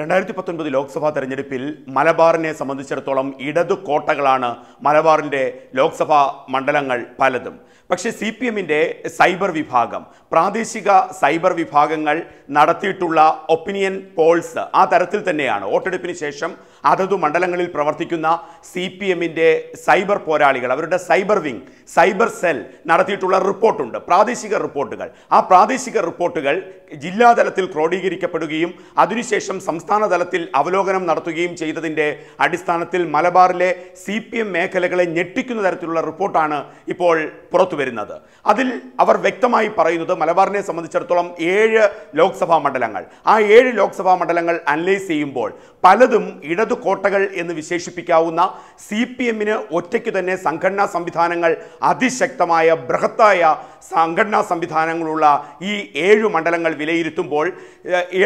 രണ്ടായിരത്തി പത്തൊൻപത് ലോക്സഭാ തെരഞ്ഞെടുപ്പിൽ മലബാറിനെ സംബന്ധിച്ചിടത്തോളം ഇടതു കോട്ടകളാണ് മലബാറിൻ്റെ ലോക്സഭാ മണ്ഡലങ്ങൾ പലതും പക്ഷേ സി പി എമ്മിൻ്റെ സൈബർ വിഭാഗം പ്രാദേശിക സൈബർ വിഭാഗങ്ങൾ നടത്തിയിട്ടുള്ള ഒപ്പീനിയൻ പോൾസ് ആ തരത്തിൽ തന്നെയാണ് വോട്ടെടുപ്പിന് ശേഷം അതതു മണ്ഡലങ്ങളിൽ പ്രവർത്തിക്കുന്ന സി പി എമ്മിൻ്റെ സൈബർ പോരാളികൾ അവരുടെ സൈബർ വിങ് സൈബർ സെൽ നടത്തിയിട്ടുള്ള റിപ്പോർട്ടുണ്ട് പ്രാദേശിക റിപ്പോർട്ടുകൾ ആ പ്രാദേശിക റിപ്പോർട്ടുകൾ ജില്ലാതലത്തിൽ ക്രോഡീകരിക്കപ്പെടുകയും അതിനുശേഷം സംസ്ഥാന സംസ്ഥാന തലത്തിൽ അവലോകനം നടത്തുകയും ചെയ്തതിൻ്റെ അടിസ്ഥാനത്തിൽ മലബാറിലെ സി പി എം മേഖലകളെ ഞെട്ടിക്കുന്ന തരത്തിലുള്ള റിപ്പോർട്ടാണ് ഇപ്പോൾ പുറത്തു വരുന്നത് അതിൽ അവർ വ്യക്തമായി പറയുന്നത് മലബാറിനെ സംബന്ധിച്ചിടത്തോളം ഏഴ് ലോക്സഭാ മണ്ഡലങ്ങൾ ആ ഏഴ് ലോക്സഭാ മണ്ഡലങ്ങൾ അനലൈസ് ചെയ്യുമ്പോൾ പലതും ഇടതു കോട്ടകൾ എന്ന് വിശേഷിപ്പിക്കാവുന്ന സി പി എമ്മിന് ഒറ്റയ്ക്ക് തന്നെ സംഘടനാ സംവിധാനങ്ങൾ അതിശക്തമായ ബൃഹത്തായ സംഘടനാ സംവിധാനങ്ങളുള്ള ഈ ഏഴ് മണ്ഡലങ്ങൾ വിലയിരുത്തുമ്പോൾ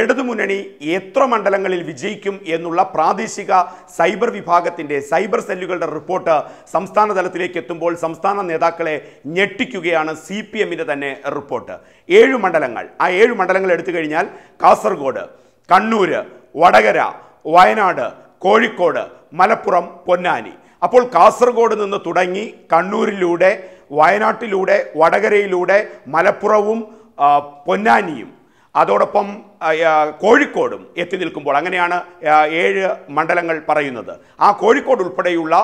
ഇടതുമുന്നണി എത്ര മണ്ഡലം മണ്ഡലങ്ങളിൽ വിജയിക്കും എന്നുള്ള പ്രാദേശിക സൈബർ വിഭാഗത്തിൻ്റെ സൈബർ സെല്ലുകളുടെ റിപ്പോർട്ട് സംസ്ഥാന തലത്തിലേക്ക് എത്തുമ്പോൾ സംസ്ഥാന നേതാക്കളെ ഞെട്ടിക്കുകയാണ് സി പി എമ്മിൻ്റെ തന്നെ റിപ്പോർട്ട് ഏഴ് മണ്ഡലങ്ങൾ ആ ഏഴ് മണ്ഡലങ്ങൾ എടുത്തു കഴിഞ്ഞാൽ കാസർഗോഡ് കണ്ണൂർ വടകര വയനാട് കോഴിക്കോട് മലപ്പുറം പൊന്നാനി അപ്പോൾ കാസർഗോഡ് നിന്ന് തുടങ്ങി കണ്ണൂരിലൂടെ വയനാട്ടിലൂടെ വടകരയിലൂടെ മലപ്പുറവും പൊന്നാനിയും അതോടൊപ്പം കോഴിക്കോടും എത്തി നിൽക്കുമ്പോൾ അങ്ങനെയാണ് ഏഴ് മണ്ഡലങ്ങൾ പറയുന്നത് ആ കോഴിക്കോട് ഉൾപ്പെടെയുള്ള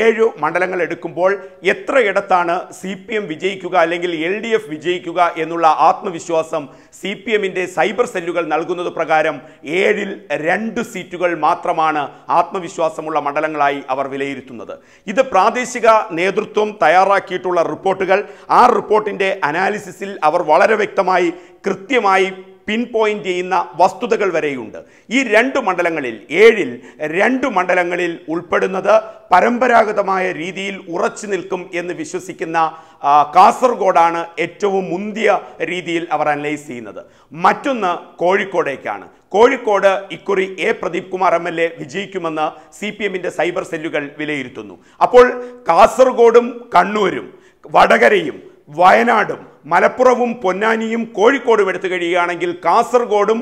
ഏഴ് മണ്ഡലങ്ങൾ എടുക്കുമ്പോൾ എത്ര ഇടത്താണ് സി പി എം വിജയിക്കുക അല്ലെങ്കിൽ എൽ ഡി എഫ് വിജയിക്കുക എന്നുള്ള ആത്മവിശ്വാസം സി പി എമ്മിൻ്റെ സൈബർ സെല്ലുകൾ നൽകുന്നത് പ്രകാരം ഏഴിൽ രണ്ട് സീറ്റുകൾ മാത്രമാണ് ആത്മവിശ്വാസമുള്ള മണ്ഡലങ്ങളായി അവർ വിലയിരുത്തുന്നത് ഇത് പ്രാദേശിക നേതൃത്വം തയ്യാറാക്കിയിട്ടുള്ള റിപ്പോർട്ടുകൾ ആ റിപ്പോർട്ടിൻ്റെ അനാലിസിസിൽ അവർ വളരെ വ്യക്തമായി കൃത്യമായി പിൻ പോയിന്റ് ചെയ്യുന്ന വസ്തുതകൾ വരെയുണ്ട് ഈ രണ്ട് മണ്ഡലങ്ങളിൽ ഏഴിൽ രണ്ട് മണ്ഡലങ്ങളിൽ ഉൾപ്പെടുന്നത് പരമ്പരാഗതമായ രീതിയിൽ ഉറച്ചു നിൽക്കും എന്ന് വിശ്വസിക്കുന്ന കാസർഗോഡാണ് ഏറ്റവും മുന്തിയ രീതിയിൽ അവർ അനലൈസ് ചെയ്യുന്നത് മറ്റൊന്ന് കോഴിക്കോടേക്കാണ് കോഴിക്കോട് ഇക്കുറി A Pradeep Kumar M L A വിജയിക്കുമെന്ന് സി പി എമ്മിൻ്റെ സൈബർ സെല്ലുകൾ വിലയിരുത്തുന്നു അപ്പോൾ കാസർഗോഡും കണ്ണൂരും വടകരയും വയനാടും മലപ്പുറവും പൊന്നാനിയും കോഴിക്കോടും എടുത്തു കഴിയുകയാണെങ്കിൽ കാസർഗോഡും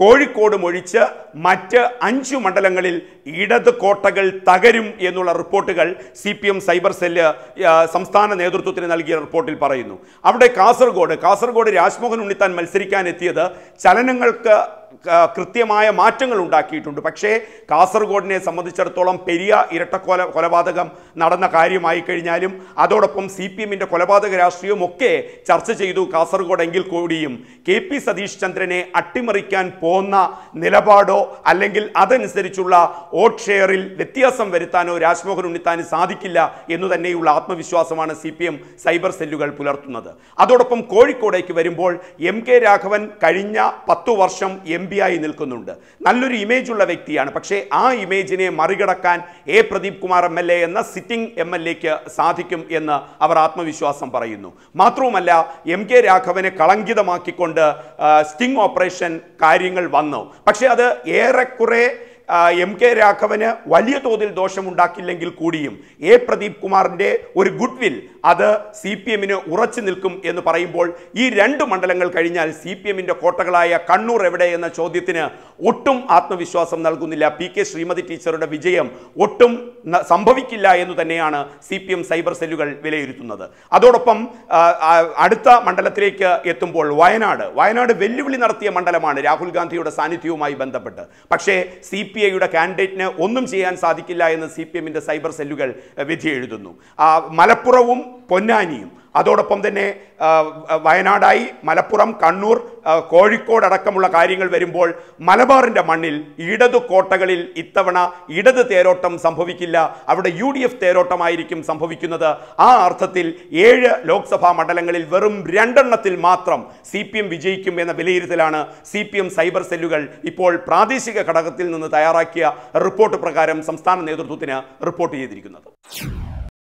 കോഴിക്കോടും ഒഴിച്ച് മറ്റ് അഞ്ചു മണ്ഡലങ്ങളിൽ ഇടത് കോട്ടകൾ തകരും എന്നുള്ള റിപ്പോർട്ടുകൾ C P M cyber cell സംസ്ഥാന നേതൃത്വത്തിന് നൽകിയ റിപ്പോർട്ടിൽ പറയുന്നു അവിടെ കാസർഗോഡ് കാസർഗോഡ് രാജ്മോഹൻ ഉണ്ണിത്താൻ മത്സരിക്കാൻ ചലനങ്ങൾക്ക് കൃത്യമായ മാറ്റങ്ങൾ ഉണ്ടാക്കിയിട്ടുണ്ട് പക്ഷേ കാസർഗോഡിനെ സംബന്ധിച്ചിടത്തോളം പെരിയ ഇരട്ടക്കൊല കൊലപാതകം നടന്ന കാര്യമായി കഴിഞ്ഞാലും അതോടൊപ്പം സി പി എമ്മിൻ്റെ കൊലപാതക രാഷ്ട്രീയവും ഒക്കെ ചർച്ച ചെയ്തു കാസർഗോഡ് എങ്കിൽ കൂടിയും കെ പി സതീഷ് ചന്ദ്രനെ അട്ടിമറിക്കാൻ പോന്ന നിലപാടോ അല്ലെങ്കിൽ അതനുസരിച്ചുള്ള വോട്ട് ഷെയറിൽ വ്യത്യാസം വരുത്താനോ രാജ്മോഹൻ ഉണ്ണിത്താന് സാധിക്കില്ല എന്നു തന്നെയുള്ള ആത്മവിശ്വാസമാണ് സി പി എം സൈബർ സെല്ലുകൾ പുലർത്തുന്നത് അതോടൊപ്പം കോഴിക്കോടേക്ക് വരുമ്പോൾ എം കെ രാഘവൻ കഴിഞ്ഞ പത്തു വർഷം എം ആയി നിൽക്കുന്നുണ്ട് നല്ലൊരു ഇമേജുള്ള വ്യക്തിയാണ് പക്ഷേ ആ ഇമേജിനെ മറികടക്കാൻ A Pradeep Kumar M L A എന്ന സിറ്റിംഗ് എം എൽ എക്ക് സാധിക്കും എന്ന് അവർ ആത്മവിശ്വാസം പറയുന്നു മാത്രവുമല്ല എം കെ രാഘവനെ കളങ്കിതമാക്കിക്കൊണ്ട് സ്റ്റിംഗ് ഓപ്പറേഷൻ കാര്യങ്ങൾ വന്നു പക്ഷേ അത് ഏറെക്കുറെ എം കെ രാഘവന് വലിയ തോതിൽ ദോഷമുണ്ടാക്കില്ലെങ്കിൽ കൂടിയും എ പ്രദീപ് കുമാറിൻ്റെ ഒരു ഗുഡ് വിൽ അത് സി പി എമ്മിന് ഉറച്ചു നിൽക്കും എന്ന് പറയുമ്പോൾ ഈ രണ്ട് മണ്ഡലങ്ങൾ കഴിഞ്ഞാൽ സി പി എമ്മിൻ്റെ കോട്ടകളായ കണ്ണൂർ എവിടെ എന്ന ചോദ്യത്തിന് ഒട്ടും ആത്മവിശ്വാസം നൽകുന്നില്ല പി കെ ശ്രീമതി ടീച്ചറുടെ വിജയം ഒട്ടും സംഭവിക്കില്ല എന്ന് തന്നെയാണ് സി പി എം സൈബർ സെല്ലുകൾ വിലയിരുത്തുന്നത് അതോടൊപ്പം അടുത്ത മണ്ഡലത്തിലേക്ക് എത്തുമ്പോൾ വയനാട് വയനാട് വെല്ലുവിളി നടത്തിയ മണ്ഡലമാണ് രാഹുൽ ഗാന്ധിയുടെ സാന്നിധ്യവുമായി ബന്ധപ്പെട്ട് പക്ഷേ സി പി ഐയുടെ കാൻഡിഡേറ്റിന് ഒന്നും ചെയ്യാൻ സാധിക്കില്ല എന്ന് സി പി എമ്മിൻ്റെ സൈബർ സെല്ലുകൾ വിധി എഴുതുന്നു മലപ്പുറവും പൊന്നാനിയും അതോടൊപ്പം തന്നെ വയനാടായി മലപ്പുറം കണ്ണൂർ കോഴിക്കോട് അടക്കമുള്ള കാര്യങ്ങൾ വരുമ്പോൾ മലബാറിൻ്റെ മണ്ണിൽ ഇടതു കോട്ടകളിൽ ഇത്തവണ ഇടത് തേരോട്ടം സംഭവിക്കില്ല അവിടെ യു ഡി എഫ് തേരോട്ടമായിരിക്കും സംഭവിക്കുന്നത് ആ അർത്ഥത്തിൽ ഏഴ് ലോക്സഭാ മണ്ഡലങ്ങളിൽ വെറും രണ്ടെണ്ണത്തിൽ മാത്രം സി പി എം വിജയിക്കും എന്ന വിലയിരുത്തലാണ് സി പി എം സൈബർ സെല്ലുകൾ ഇപ്പോൾ പ്രാദേശിക ഘടകത്തിൽ നിന്ന് തയ്യാറാക്കിയ റിപ്പോർട്ട് പ്രകാരം സംസ്ഥാന നേതൃത്വത്തിന് റിപ്പോർട്ട് ചെയ്തിരിക്കുന്നത്